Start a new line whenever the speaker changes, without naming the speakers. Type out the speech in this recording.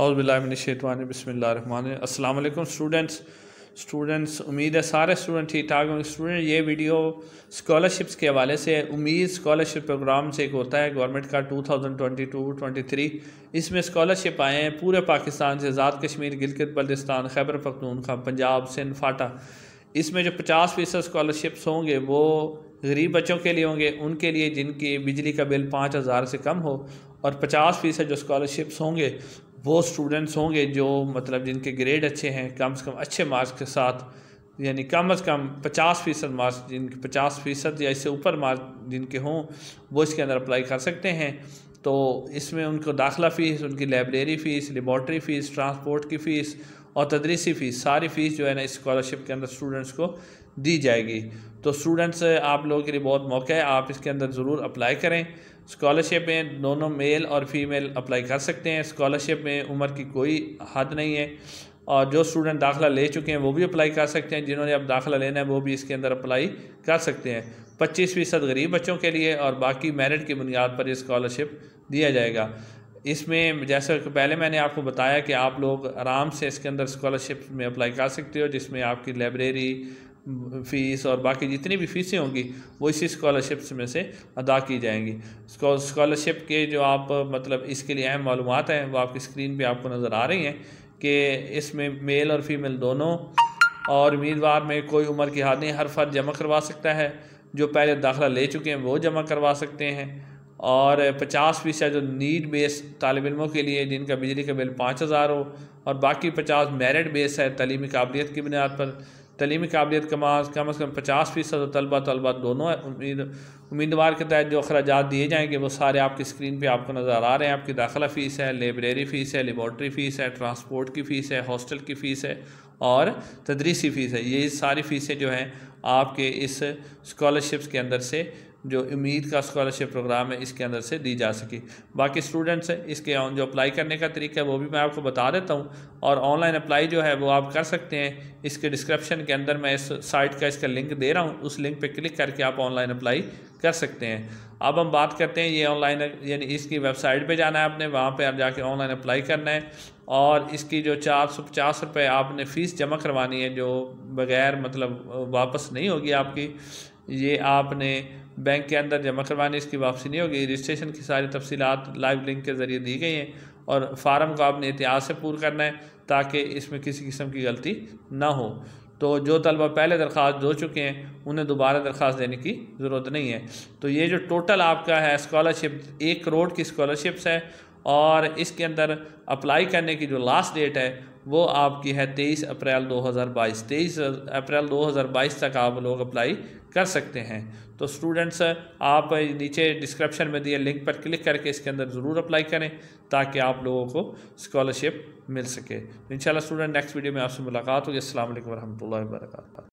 और बिलामिनशवान बसमिल्लाम अल्लाम students students उम्मीद है सारे स्टूडेंट ठीक ठाक होंगे स्टूडेंट ये वीडियो स्कॉलरशिप्स के हवाले से उम्मीद स्कॉलरशिप प्रोग्राम से एक होता है गवर्नमेंट का 2022-23 इसमें स्कॉलरशिप आए हैं पूरे पाकिस्तान से आज़ाद कश्मीर गिलगित बल्दिस्तान खैबर खा पंजाब सिंध फाटा इसमें जो पचास फीसद स्कॉलरशिप्स होंगे वो गरीब बच्चों के लिए होंगे उनके लिए जिनकी बिजली का बिल पाँच हज़ार से कम हो और पचास फ़ीसद जो स्कॉलरशिप्स होंगे वो स्टूडेंट्स होंगे जो मतलब जिनके ग्रेड अच्छे हैं कम से कम अच्छे मार्क्स के साथ यानी कम से कम पचास फ़ीसद मार्क्स जिनके पचास फ़ीसद या इससे ऊपर मार्क्स जिनके हों वो इसके अंदर अप्लाई कर सकते हैं तो इसमें उनको दाखिला फ़ीस उनकी library fees laboratory fees transport की फ़ीस और तदरीसी फ़ीस सारी फ़ीस जो है ना इस्कॉलरशिप के अंदर स्टूडेंट्स को दी जाएगी तो स्टूडेंट्स आप लोगों के लिए बहुत मौका है आप इसके अंदर ज़रूर अप्लाई करें स्कॉलरशिप में दोनों मेल और फीमेल अप्लाई कर सकते हैं स्कॉलरशिप में उम्र की कोई हद नहीं है और जो स्टूडेंट दाखिला ले चुके हैं वो भी अप्लाई कर सकते हैं जिन्होंने अब दाखिला लेना है वो भी इसके अंदर अप्लाई कर सकते हैं पच्चीस फ़ीसद गरीब बच्चों के लिए और बाकी मेरिट की बुनियाद पर ये स्कॉलरशिप दिया जाएगा इसमें जैसा कि पहले मैंने आपको बताया कि आप लोग आराम से इसके अंदर स्कॉलरशिप में अप्लाई कर सकते हो जिसमें आपकी लाइब्रेरी फ़ीस और बाकी जितनी भी फ़ीसें होंगी वो इसी स्कॉलरशिप्स में से अदा की जाएंगी स्कॉलरशिप के जो आप मतलब इसके लिए अहम मालूम हैं वो आपकी स्क्रीन पे आपको नज़र आ रही हैं कि इसमें मेल और फीमेल दोनों और उम्मीदवार में कोई उम्र की नहीं हर फर्द जमा करवा सकता है जो पहले दाखिला ले चुके हैं वो जमा करवा सकते हैं और पचास फ़ीसद जो नीड बेस तालब इलमों के लिए जिनका बिजली का बिल पाँच हज़ार हो और बाकी पचास मेरिट बेस है तलीमी काबिलियत की बुनियाद पर तलीमी काबिलियत कमा कम अज़ कम पचास फ़ीसद तलबा तलबा दोनों उम्मीद उम्मीदवार के तहत जो अखराज दिए जाएंगे वो सारे आपकी स्क्रीन पे आपको नज़र आ रहे हैं आपकी दाखिला फ़ीस है लाइब्रेरी फ़ीस है लेबॉर्ट्री फ़ीस है ट्रांसपोर्ट की फ़ीस है हॉस्टल की फ़ीस है और तदरीसी फ़ीस है ये सारी फ़ीसें जो हैं आपके इस स्कॉलरशिप्स के अंदर से जो उम्मीद का स्कॉलरशिप प्रोग्राम है इसके अंदर से दी जा सके बाकी स्टूडेंट्स हैं इसके ऑन जो अप्लाई करने का तरीका है वो भी मैं आपको बता देता हूँ और ऑनलाइन अप्लाई जो है वो आप कर सकते हैं इसके डिस्क्रिप्शन के अंदर मैं इस साइट का इसका लिंक दे रहा हूँ उस लिंक पर क्लिक करके आप ऑनलाइन अप्लाई कर सकते हैं अब हम बात करते हैं ये ऑनलाइन यानी इसकी वेबसाइट पर जाना है आपने वहाँ पर आप जाके ऑनलाइन अप्लाई करना है और इसकी जो चार सौ पचास रुपये आपने फ़ीस जमा करवानी है जो बगैर मतलब वापस नहीं होगी आपकी ये आपने बैंक के अंदर जमा करवाने इसकी वापसी नहीं होगी रजिस्ट्रेशन की सारी तफसीत लाइव लिंक के ज़रिए दी गई हैं और फार्म को आपने एहतियात से पूर करना है ताकि इसमें किसी किस्म की गलती ना हो तो जो तलबा पहले दरख्वास्त दो चुके हैं उन्हें दोबारा दरख्वास्त देने की ज़रूरत नहीं है तो ये जो टोटल आपका है स्कॉलरशिप एक करोड़ की स्कॉलरशिप्स है और इसके अंदर अप्लाई करने की जो लास्ट डेट है वो आपकी है तेईस अप्रैल 2022 तेईस अप्रैल 2022 तक आप लोग अप्लाई कर सकते हैं तो स्टूडेंट्स आप नीचे डिस्क्रिप्शन में दिए लिंक पर क्लिक करके इसके अंदर ज़रूर अप्लाई करें ताकि आप लोगों को स्कॉलरशिप मिल सके तो इंशाल्लाह स्टूडेंट नेक्स्ट वीडियो में आपसे मुलाकात होगी असल वरहमल वरक